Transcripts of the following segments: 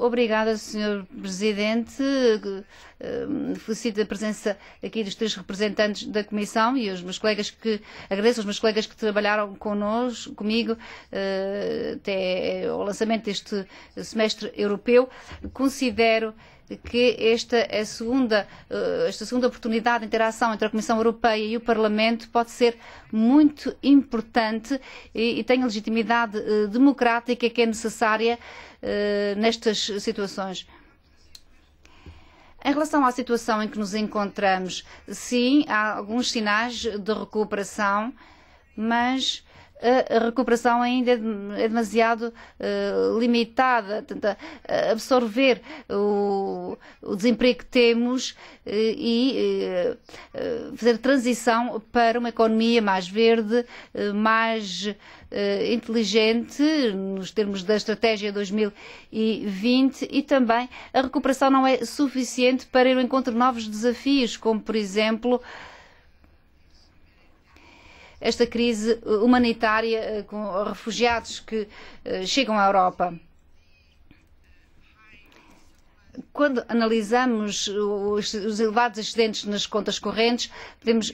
Obrigada, Sr. Presidente. Eh, felicito a presença aqui dos três representantes da Comissão e os meus colegas que agradeço aos meus colegas que trabalharam connosco, comigo, eh, até ao lançamento deste semestre europeu. Considero que esta, é segunda, eh, esta segunda oportunidade de interação entre a Comissão Europeia e o Parlamento pode ser muito importante e, e tem a legitimidade eh, democrática que é necessária eh, nestas situações. Em relação à situação em que nos encontramos, sim, há alguns sinais de recuperação, mas a recuperação ainda é, é demasiado uh, limitada. Tenta absorver o, o desemprego que temos uh, e uh, fazer transição para uma economia mais verde, mais inteligente, nos termos da Estratégia 2020, e também a recuperação não é suficiente para ir ao encontro de novos desafios, como, por exemplo, uh, esta crise eh, humanitária eh, com refugiados que eh, chegam à Europa. Quando analisamos os elevados excedentes nas contas correntes, podemos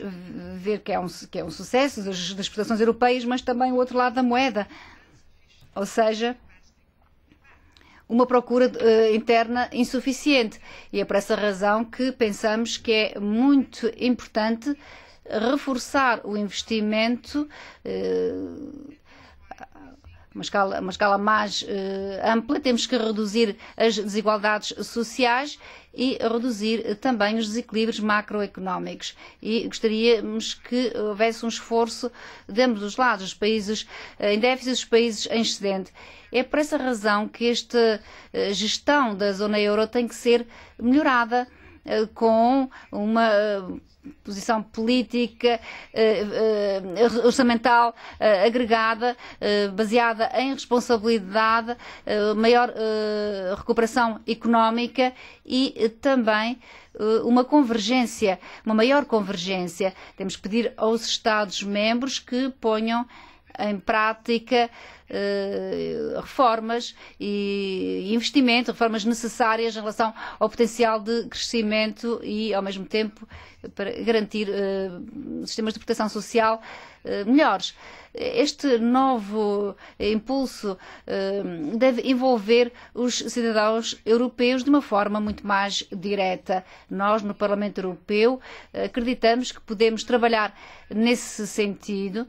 ver que é um, que é um sucesso das, das exportações europeias, mas também o outro lado da moeda. Ou seja, uma procura uh, interna insuficiente. E é por essa razão que pensamos que é muito importante uh, reforçar o investimento eh, uma escala, uma escala mais eh, ampla, temos que reduzir as desigualdades sociais e reduzir também os desequilíbrios macroeconómicos. E gostaríamos que houvesse um esforço de ambos os lados, os países eh, em déficit e os países em excedente. É por essa razão que esta gestão da zona euro tem que ser melhorada eh, com uma eh, posição política, eh, orçamental agregada, baseada em responsabilidade, maior recuperação económica e também uma convergência, uma maior convergência. Temos que pedir aos Estados-membros que ponham em prática eh, reformas e investimento, reformas necessárias em relação ao potencial de crescimento e, ao mesmo tempo, para garantir eh, sistemas de proteção social eh, melhores. Este novo impulso deve envolver os cidadãos europeus de uma forma muito mais direta. Nós, no Parlamento Europeu, acreditamos que podemos trabalhar nesse sentido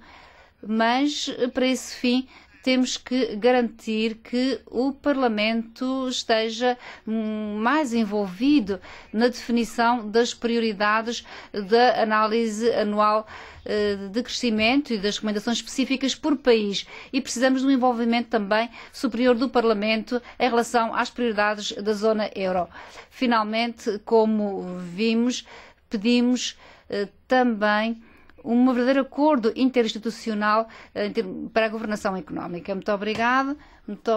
mas para esse fim temos que garantir que o Parlamento esteja hum, mais envolvido na definição das prioridades da análise anual eh, de crescimento e das recomendações específicas por país. E precisamos de um envolvimento também superior do Parlamento em relação às prioridades da zona euro. Finalmente, como vimos, pedimos eh, também um verdadeiro acordo interinstitucional eh, para a governação económica. Muito obrigada. Muito